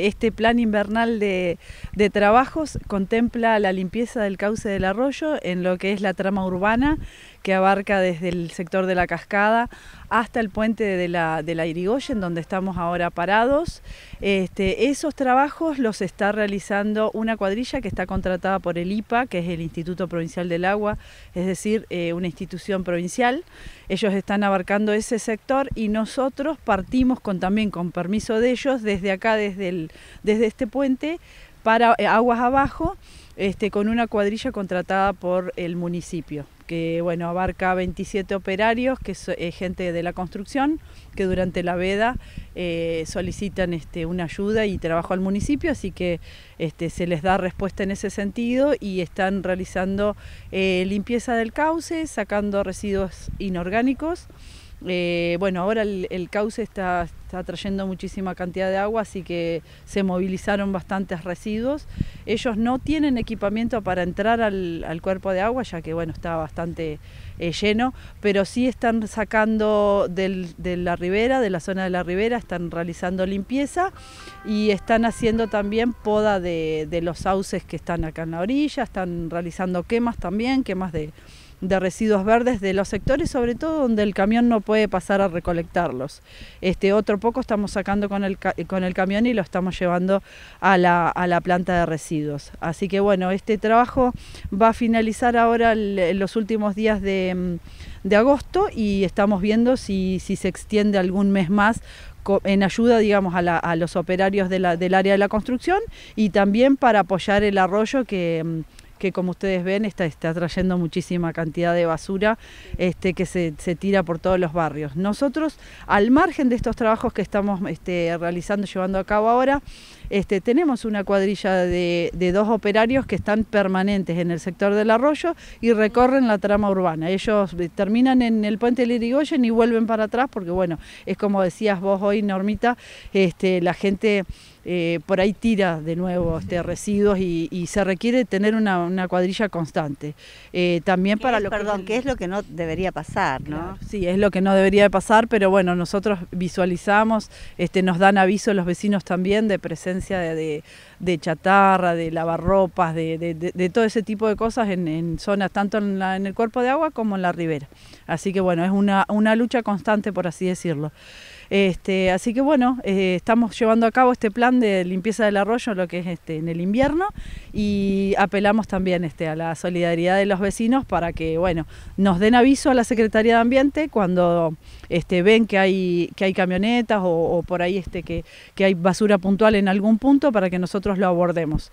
Este plan invernal de, trabajos contempla la limpieza del cauce del arroyo en lo que es la trama urbana que abarca desde el sector de la cascada hasta el puente de la, Irigoyen donde estamos ahora parados. Este, esos trabajos los está realizando una cuadrilla que está contratada por el IPA, que es el Instituto Provincial del Agua, es decir, eh, una institución provincial. Ellos están abarcando ese sector y nosotros partimos con, también con permiso de ellos desde acá, desde el desde este puente para eh, aguas abajo, este, con una cuadrilla contratada por el municipio, que bueno, abarca 27 operarios, que es eh, gente de la construcción, que durante la veda eh, solicitan este, una ayuda y trabajo al municipio, así que este, se les da respuesta en ese sentido y están realizando limpieza del cauce, sacando residuos inorgánicos. Eh, bueno, ahora el, cauce está, trayendo muchísima cantidad de agua, así que se movilizaron bastantes residuos. Ellos no tienen equipamiento para entrar al, cuerpo de agua, ya que bueno, está bastante eh, lleno, pero sí están sacando de la ribera, de la zona de la ribera, están realizando limpieza y están haciendo también poda de, de los sauces que están acá en la orilla, están realizando quemas también, quemas de de residuos verdes de los sectores, sobre todo donde el camión no puede pasar a recolectarlos. Este otro poco estamos sacando con el, con el camión y lo estamos llevando a la, planta de residuos. Así que bueno, este trabajo va a finalizar ahora en los últimos días mm, de, agosto y estamos viendo si, si se extiende algún mes más en ayuda, digamos, a, los operarios del área de la construcción y también para apoyar el arroyo que mm, que como ustedes ven está, está trayendo muchísima cantidad de basura este, que se, tira por todos los barrios. Nosotros, al margen de estos trabajos que estamos este, realizando, llevando a cabo ahora, este, tenemos una cuadrilla de, dos operarios que están permanentes en el sector del arroyo y recorren la trama urbana. Ellos eh, terminan en el puente Lirigoyen y vuelven para atrás porque, bueno, es como decías vos hoy, Normita, este, la gente eh, por ahí tira de nuevo este, residuos y se requiere tener una, una cuadrilla constante. Eh, también para lo perdón, que... ¿qué es lo que no debería pasar, no? sí, es lo que no debería pasar, pero bueno, nosotros visualizamos, este, nos dan aviso los vecinos también de presencia de, chatarra, de lavarropas, de, de, todo ese tipo de cosas en, en zonas, tanto en, en, el cuerpo de agua como en la ribera. Así que bueno, es una, una lucha constante, por así decirlo. Este, así que bueno, eh, estamos llevando a cabo este plan de limpieza del arroyo, lo que es este, en el invierno, y apelamos también este, a la solidaridad de los vecinos para que bueno, nos den aviso a la Secretaría de Ambiente cuando ven que hay, que hay camionetas o, por ahí que hay basura puntual en algún punto para que nosotros lo abordemos.